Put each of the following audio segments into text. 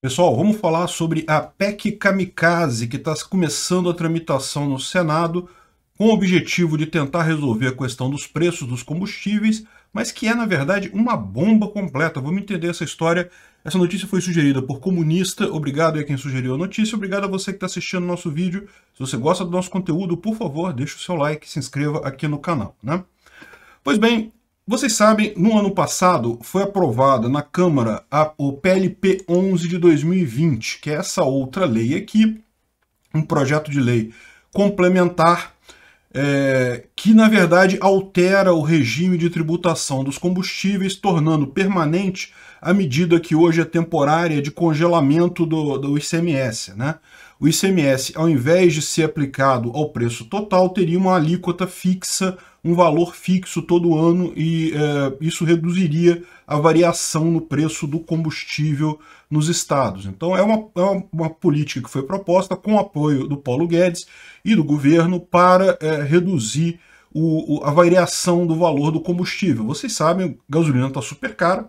Pessoal, vamos falar sobre a PEC Kamikaze, que está começando a tramitação no Senado, com o objetivo de tentar resolver a questão dos preços dos combustíveis, mas que é, na verdade, uma bomba completa. Vamos entender essa história. Essa notícia foi sugerida por comunista. Obrigado a quem sugeriu a notícia. Obrigado a você que está assistindo o nosso vídeo. Se você gosta do nosso conteúdo, por favor, deixe o seu like e se inscreva aqui no canal. Né? Pois bem, vocês sabem, no ano passado foi aprovada na Câmara a, o PLP 11 de 2020, que é essa outra lei aqui, um projeto de lei complementar é, que, na verdade, altera o regime de tributação dos combustíveis, tornando permanente a medida que hoje é temporária de congelamento do, do ICMS. Né? O ICMS, ao invés de ser aplicado ao preço total, teria uma alíquota fixa, um valor fixo todo ano, e é, isso reduziria a variação no preço do combustível nos estados. Então é uma, é uma, política que foi proposta com o apoio do Paulo Guedes e do governo para é, reduzir o, o, a variação do valor do combustível. Vocês sabem, gasolina está super cara,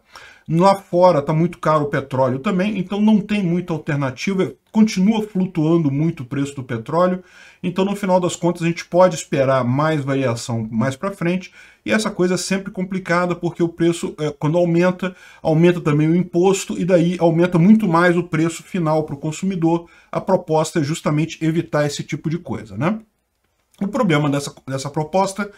Lá fora está muito caro o petróleo também, então não tem muita alternativa, continua flutuando muito o preço do petróleo, então no final das contas a gente pode esperar mais variação mais para frente, e essa coisa é sempre complicada porque o preço, é, quando aumenta, aumenta também o imposto, e daí aumenta muito mais o preço final para o consumidor. A proposta é justamente evitar esse tipo de coisa. Né? O problema dessa, dessa proposta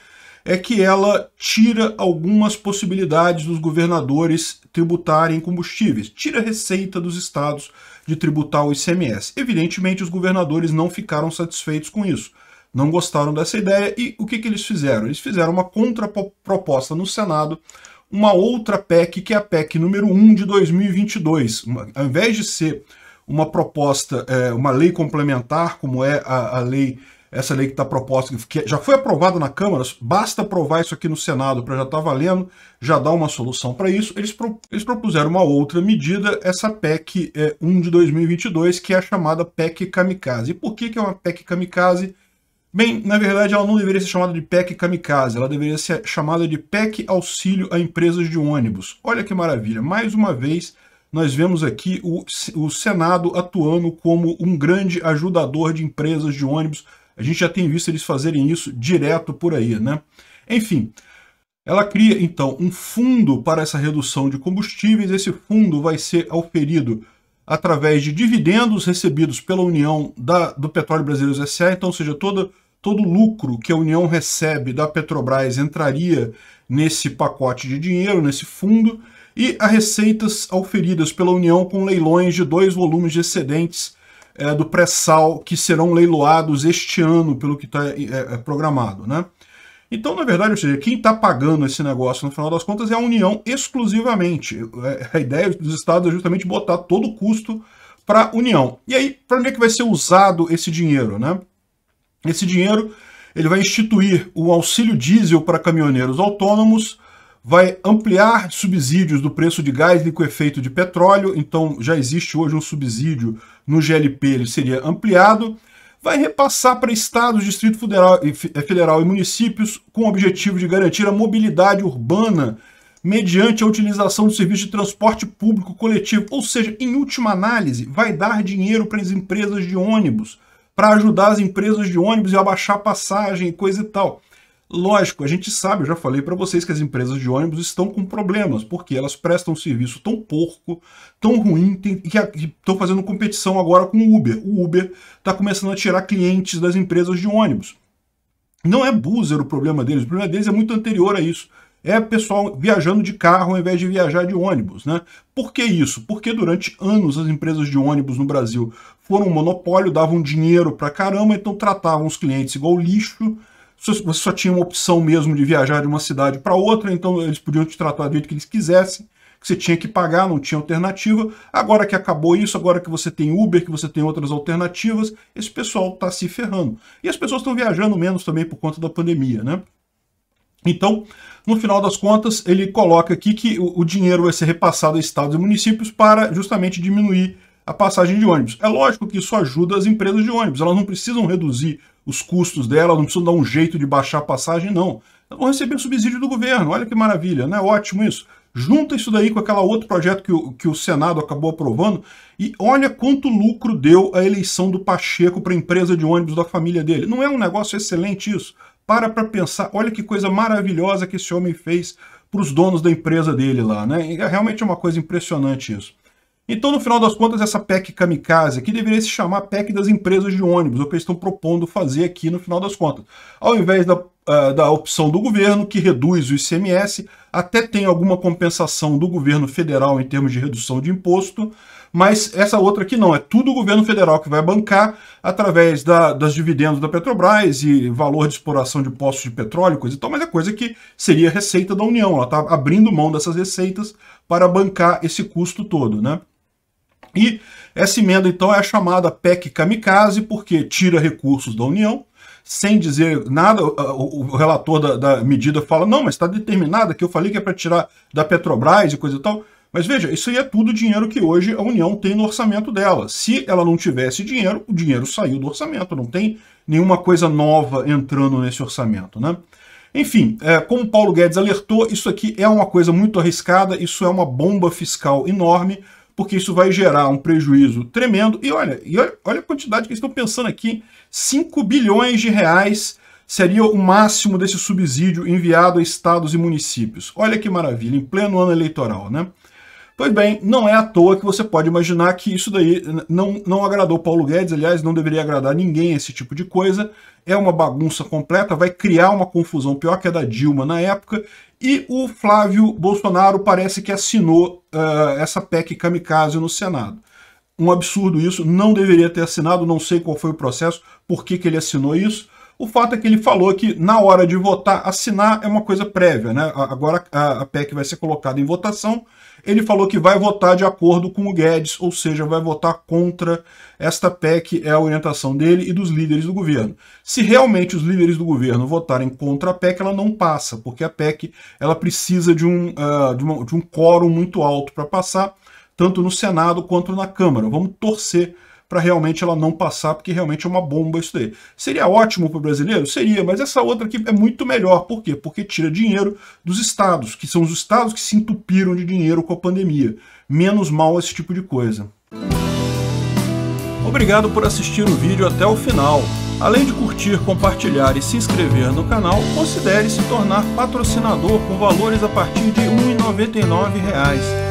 é que ela tira algumas possibilidades dos governadores tributarem combustíveis, tira a receita dos estados de tributar o ICMS. Evidentemente, os governadores não ficaram satisfeitos com isso, não gostaram dessa ideia e o que, que eles fizeram? Eles fizeram uma contraproposta no Senado, uma outra PEC, que é a PEC número 1 de 2022. Uma, ao invés de ser uma proposta, é, uma lei complementar, como é a, a lei essa lei que está proposta, que já foi aprovada na Câmara, basta aprovar isso aqui no Senado para já estar tá valendo, já dá uma solução para isso. Eles, pro, eles propuseram uma outra medida, essa PEC é, 1 de 2022, que é a chamada PEC Kamikaze. E por que, que é uma PEC Kamikaze? Bem, na verdade, ela não deveria ser chamada de PEC Kamikaze, ela deveria ser chamada de PEC Auxílio a Empresas de Ônibus. Olha que maravilha, mais uma vez nós vemos aqui o, o Senado atuando como um grande ajudador de empresas de ônibus, a gente já tem visto eles fazerem isso direto por aí, né? Enfim, ela cria, então, um fundo para essa redução de combustíveis. Esse fundo vai ser auferido através de dividendos recebidos pela União da, do Petróleo Brasileiro S.A., então, ou seja, todo, todo lucro que a União recebe da Petrobras entraria nesse pacote de dinheiro, nesse fundo, e as receitas auferidas pela União com leilões de dois volumes de excedentes é, do pré-sal que serão leiloados este ano, pelo que está é, é, programado. Né? Então, na verdade, ou seja, quem está pagando esse negócio, no final das contas, é a União exclusivamente. É, a ideia dos Estados é justamente botar todo o custo para a União. E aí, para onde é que vai ser usado esse dinheiro? Né? Esse dinheiro ele vai instituir o auxílio diesel para caminhoneiros autônomos, vai ampliar subsídios do preço de gás liquefeito de petróleo, então já existe hoje um subsídio no GLP, ele seria ampliado, vai repassar para estados, Distrito Federal, eh, Federal e municípios com o objetivo de garantir a mobilidade urbana mediante a utilização do serviço de transporte público coletivo, ou seja, em última análise, vai dar dinheiro para as empresas de ônibus, para ajudar as empresas de ônibus e abaixar a passagem e coisa e tal. Lógico, a gente sabe, eu já falei para vocês que as empresas de ônibus estão com problemas, porque elas prestam um serviço tão porco, tão ruim, tem, que estão fazendo competição agora com o Uber. O Uber está começando a tirar clientes das empresas de ônibus. Não é buzzer o problema deles, o problema deles é muito anterior a isso. É pessoal viajando de carro ao invés de viajar de ônibus, né? Por que isso? Porque durante anos as empresas de ônibus no Brasil foram um monopólio, davam dinheiro para caramba, então tratavam os clientes igual lixo, você só tinha uma opção mesmo de viajar de uma cidade para outra, então eles podiam te tratar do jeito que eles quisessem, que você tinha que pagar, não tinha alternativa. Agora que acabou isso, agora que você tem Uber, que você tem outras alternativas, esse pessoal está se ferrando. E as pessoas estão viajando menos também por conta da pandemia, né? Então, no final das contas, ele coloca aqui que o dinheiro vai ser repassado a estados e municípios para justamente diminuir a passagem de ônibus. É lógico que isso ajuda as empresas de ônibus, elas não precisam reduzir os custos dela, não precisam dar um jeito de baixar a passagem, não. Elas vão receber subsídio do governo, olha que maravilha, não é ótimo isso? Junta isso daí com aquela outro projeto que o, que o Senado acabou aprovando e olha quanto lucro deu a eleição do Pacheco para a empresa de ônibus da família dele. Não é um negócio excelente isso? Para para pensar, olha que coisa maravilhosa que esse homem fez para os donos da empresa dele lá, né? É realmente é uma coisa impressionante isso. Então, no final das contas, essa PEC kamikaze aqui deveria se chamar PEC das empresas de ônibus, é o que eles estão propondo fazer aqui no final das contas. Ao invés da, uh, da opção do governo, que reduz o ICMS, até tem alguma compensação do governo federal em termos de redução de imposto, mas essa outra aqui não, é tudo o governo federal que vai bancar através da, das dividendos da Petrobras e valor de exploração de poços de petróleo, coisa e tal, mas é coisa que seria receita da União, ela está abrindo mão dessas receitas para bancar esse custo todo, né? E essa emenda, então, é chamada PEC Kamikaze, porque tira recursos da União, sem dizer nada. O relator da, da medida fala: não, mas está determinada, que eu falei que é para tirar da Petrobras e coisa e tal. Mas veja, isso aí é tudo dinheiro que hoje a União tem no orçamento dela. Se ela não tivesse dinheiro, o dinheiro saiu do orçamento, não tem nenhuma coisa nova entrando nesse orçamento, né? Enfim, é, como Paulo Guedes alertou, isso aqui é uma coisa muito arriscada, isso é uma bomba fiscal enorme porque isso vai gerar um prejuízo tremendo. E olha, e olha, olha a quantidade que eles estão pensando aqui: 5 bilhões de reais seria o máximo desse subsídio enviado a estados e municípios. Olha que maravilha, em pleno ano eleitoral, né? Pois bem, não é à toa que você pode imaginar que isso daí não, não agradou Paulo Guedes, aliás, não deveria agradar ninguém esse tipo de coisa. É uma bagunça completa, vai criar uma confusão pior que a da Dilma na época. E o Flávio Bolsonaro parece que assinou uh, essa PEC kamikaze no Senado. Um absurdo isso, não deveria ter assinado, não sei qual foi o processo, por que, que ele assinou isso o fato é que ele falou que na hora de votar, assinar é uma coisa prévia, né? Agora a PEC vai ser colocada em votação. Ele falou que vai votar de acordo com o Guedes, ou seja, vai votar contra esta PEC, é a orientação dele e dos líderes do governo. Se realmente os líderes do governo votarem contra a PEC, ela não passa, porque a PEC ela precisa de um, uh, de, uma, de um quórum muito alto para passar, tanto no Senado quanto na Câmara. Vamos torcer para realmente ela não passar, porque realmente é uma bomba isso daí. Seria ótimo para o brasileiro? Seria, mas essa outra aqui é muito melhor. Por quê? Porque tira dinheiro dos estados, que são os estados que se entupiram de dinheiro com a pandemia. Menos mal esse tipo de coisa. Obrigado por assistir o vídeo até o final. Além de curtir, compartilhar e se inscrever no canal, considere se tornar patrocinador com valores a partir de R$ 1,99